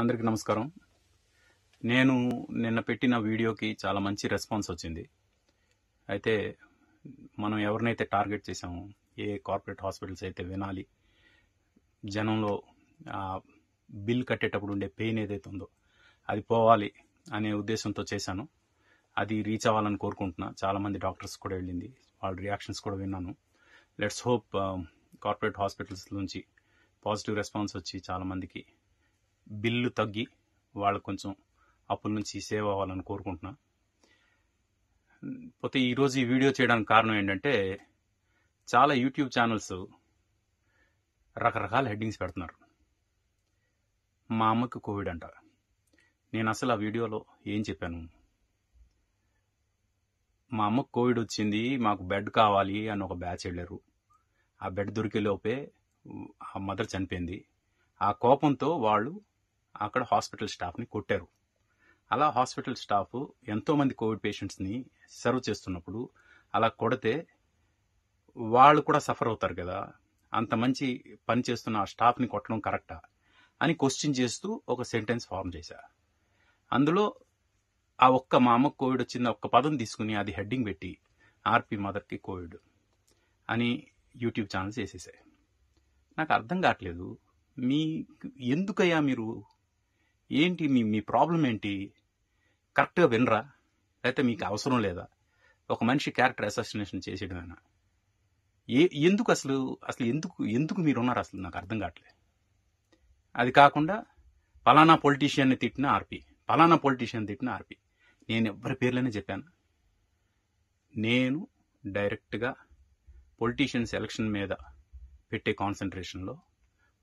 అందరికీ నమస్కారం నేను నిన్న పెట్టిన వీడియోకి చాలా మంచి రెస్పాన్స్ వచ్చింది అయితే మనం ఎవరినైతే టార్గెట్ చేసామో ఏ కార్పొరేట్ హాస్పిటల్స్ అయితే వినాలి జనంలో బిల్ కట్టేటప్పుడు ఉండే పెయిన్ ఏదైతే ఉందో అది పోవాలి అనే ఉద్దేశంతో చేశాను అది రీచ్ అవ్వాలని కోరుకుంటున్నా చాలామంది డాక్టర్స్ కూడా వెళ్ళింది వాళ్ళ రియాక్షన్స్ కూడా విన్నాను లెట్స్ హోప్ కార్పొరేట్ హాస్పిటల్స్ నుంచి పాజిటివ్ రెస్పాన్స్ వచ్చి చాలామందికి బిల్లు తగ్గి వాళ్ళు కొంచెం అప్పుల నుంచి సేవ్ అవ్వాలని కోరుకుంటున్నా పోతే ఈరోజు ఈ వీడియో చేయడానికి కారణం ఏంటంటే చాలా యూట్యూబ్ ఛానల్స్ రకరకాల హెడ్డింగ్స్ పెడుతున్నారు మా అమ్మకి కోవిడ్ అంట నేను అసలు ఆ వీడియోలో ఏం చెప్పాను మా అమ్మకు కోవిడ్ వచ్చింది మాకు బెడ్ కావాలి అని ఒక బ్యాచ్ వెళ్ళారు ఆ బెడ్ దొరికే లోపే ఆ మదర్ చనిపోయింది ఆ కోపంతో వాళ్ళు అక్కడ హాస్పిటల్ స్టాఫ్ని కొట్టారు అలా హాస్పిటల్ స్టాఫ్ ఎంతోమంది కోవిడ్ పేషెంట్స్ని సర్వ్ చేస్తున్నప్పుడు అలా కొడితే వాళ్ళు కూడా సఫర్ అవుతారు కదా అంత మంచి పని చేస్తున్న ఆ స్టాఫ్ని కొట్టడం కరెక్టా అని క్వశ్చన్ చేస్తూ ఒక సెంటెన్స్ ఫామ్ చేశా అందులో ఆ ఒక్క మా అమ్మకు కోవిడ్ వచ్చింది ఒక్క పదం తీసుకుని అది హెడ్డింగ్ పెట్టి ఆర్పి మదర్కి కోవిడ్ అని యూట్యూబ్ ఛానల్స్ వేసేసాయి నాకు అర్థం కావట్లేదు మీ ఎందుకయ్యా మీరు ఏంటి మీ మీ ప్రాబ్లం ఏంటి కరెక్ట్గా వినరా లేకపోతే మీకు అవసరం లేదా ఒక మనిషి క్యారెక్టర్ అసోసినేషన్ చేసేయడమేనా ఏ ఎందుకు అసలు అసలు ఎందుకు ఎందుకు మీరు ఉన్నారు అసలు నాకు అర్థం కావట్లేదు అది కాకుండా పలానా పొలిటీషియన్ని తిట్టిన ఆర్పి పలానా పొలిటీషియన్ తిట్టిన ఆర్పి నేను ఎవరి పేర్లనే చెప్పాను నేను డైరెక్ట్గా పొలిటీషియన్ సెలక్షన్ మీద పెట్టే కాన్సన్ట్రేషన్లో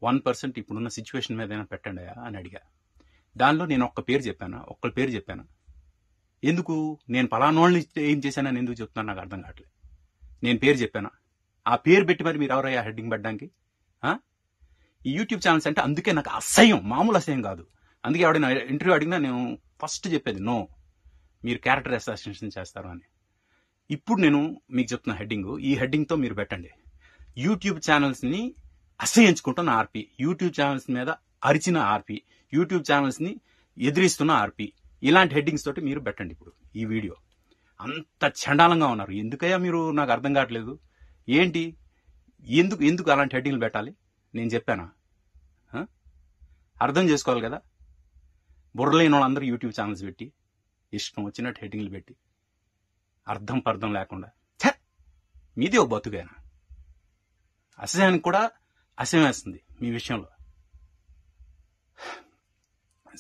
వన్ పర్సెంట్ ఇప్పుడున్న సిచ్యువేషన్ మీదైనా పెట్టండి అని అడిగా దానిలో నేను ఒక్క పేరు చెప్పాను ఒక్క పేరు చెప్పాను ఎందుకు నేను పలానోళ్ళని ఏం చేశానని ఎందుకు చెప్తున్నాను నాకు అర్థం కావట్లేదు నేను పేరు చెప్పాను ఆ పేరు పెట్టి మరి మీరు ఎవరయ్యా హెడ్డింగ్ పడ్డానికి ఈ యూట్యూబ్ ఛానల్స్ అంటే అందుకే నాకు అసహ్యం మామూలు అసహ్యం కాదు అందుకే ఎవడైనా ఇంటర్వ్యూ అడిగినా నేను ఫస్ట్ చెప్పేది నో మీరు క్యారెక్టర్ అసాసినేషన్ చేస్తారు అని ఇప్పుడు నేను మీకు చెప్తున్న హెడ్డింగ్ ఈ హెడ్డింగ్తో మీరు పెట్టండి యూట్యూబ్ ఛానల్స్ని అసహించుకుంటున్న ఆర్పి యూట్యూబ్ ఛానల్స్ మీద అరిచిన ఆర్పి యూట్యూబ్ ఛానల్స్ని ఎదిరిస్తున్న ఆర్పి ఇలాంటి హెడ్డింగ్స్ తోటి మీరు పెట్టండి ఇప్పుడు ఈ వీడియో అంత చండాలంగా ఉన్నారు ఎందుకయ్యా మీరు నాకు అర్థం కావట్లేదు ఏంటి ఎందుకు ఎందుకు అలాంటి హెడ్డింగ్లు పెట్టాలి నేను చెప్పానా అర్థం చేసుకోవాలి కదా బుర్రలేని వాళ్ళందరూ యూట్యూబ్ ఛానల్స్ పెట్టి ఇష్టం వచ్చినట్టు హెడ్డింగ్లు పెట్టి అర్థం పర్థం లేకుండా మీది ఓ బతుకైనా అసహ్యానికి కూడా అసహ్యం వేస్తుంది మీ విషయంలో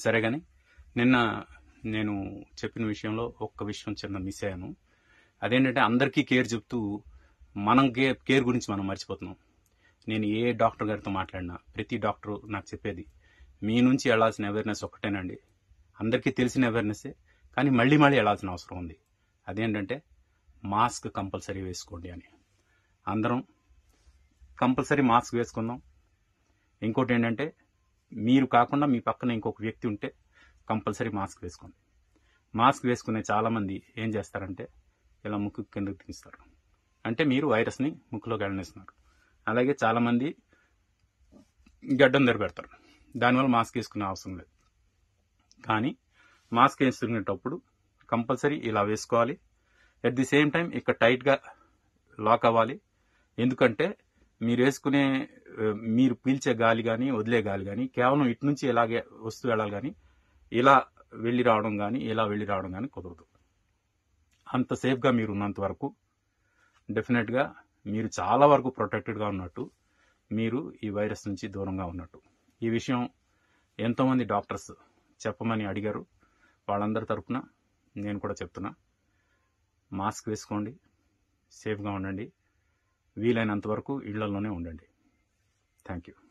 సరే కానీ నిన్న నేను చెప్పిన విషయంలో ఒక్క విషయం చిన్న మిస్ అయ్యాను అదేంటంటే అందరికీ కేర్ చెప్తూ మనం కేర్ కేర్ గురించి మనం మర్చిపోతున్నాం నేను ఏ డాక్టర్ గారితో మాట్లాడినా ప్రతి డాక్టర్ నాకు చెప్పేది మీ నుంచి వెళ్లాల్సిన అవేర్నెస్ ఒక్కటేనండి అందరికీ తెలిసిన అవేర్నెస్సే కానీ మళ్ళీ మళ్ళీ వెళ్లాల్సిన అవసరం ఉంది అదేంటంటే మాస్క్ కంపల్సరీ వేసుకోండి అని అందరం కంపల్సరీ మాస్క్ వేసుకుందాం ఇంకోటి ఏంటంటే మీరు కాకుండా మీ పక్కన ఇంకొక వ్యక్తి ఉంటే కంపల్సరీ మాస్క్ వేసుకోండి మాస్క్ వేసుకునే చాలామంది ఏం చేస్తారంటే ఇలా ముక్కు కిందకు తీస్తారు అంటే మీరు వైరస్ని ముక్కులో గడనేస్తున్నారు అలాగే చాలామంది గడ్డం దొరిపెడతారు దానివల్ల మాస్క్ వేసుకునే అవసరం లేదు కానీ మాస్క్ వేసుకునేటప్పుడు కంపల్సరీ ఇలా వేసుకోవాలి అట్ ది సేమ్ టైం ఇక్కడ టైట్గా లాక్ అవ్వాలి ఎందుకంటే మీరు వేసుకునే మీరు పీల్చే గాలి కానీ వదిలే గాలి కానీ కేవలం ఇటు నుంచి ఇలాగే వస్తూ వెళ్ళాలి కానీ ఇలా వెళ్ళి రావడం కానీ ఇలా వెళ్ళి రావడం కానీ కుదరదు అంత సేఫ్గా మీరు ఉన్నంత వరకు డెఫినెట్గా మీరు చాలా వరకు ప్రొటెక్టెడ్గా ఉన్నట్టు మీరు ఈ వైరస్ నుంచి దూరంగా ఉన్నట్టు ఈ విషయం ఎంతోమంది డాక్టర్స్ చెప్పమని అడిగారు వాళ్ళందరి తరఫున నేను కూడా చెప్తున్నా మాస్క్ వేసుకోండి సేఫ్గా ఉండండి వీలైనంత వరకు ఇళ్లలోనే ఉండండి Thank you.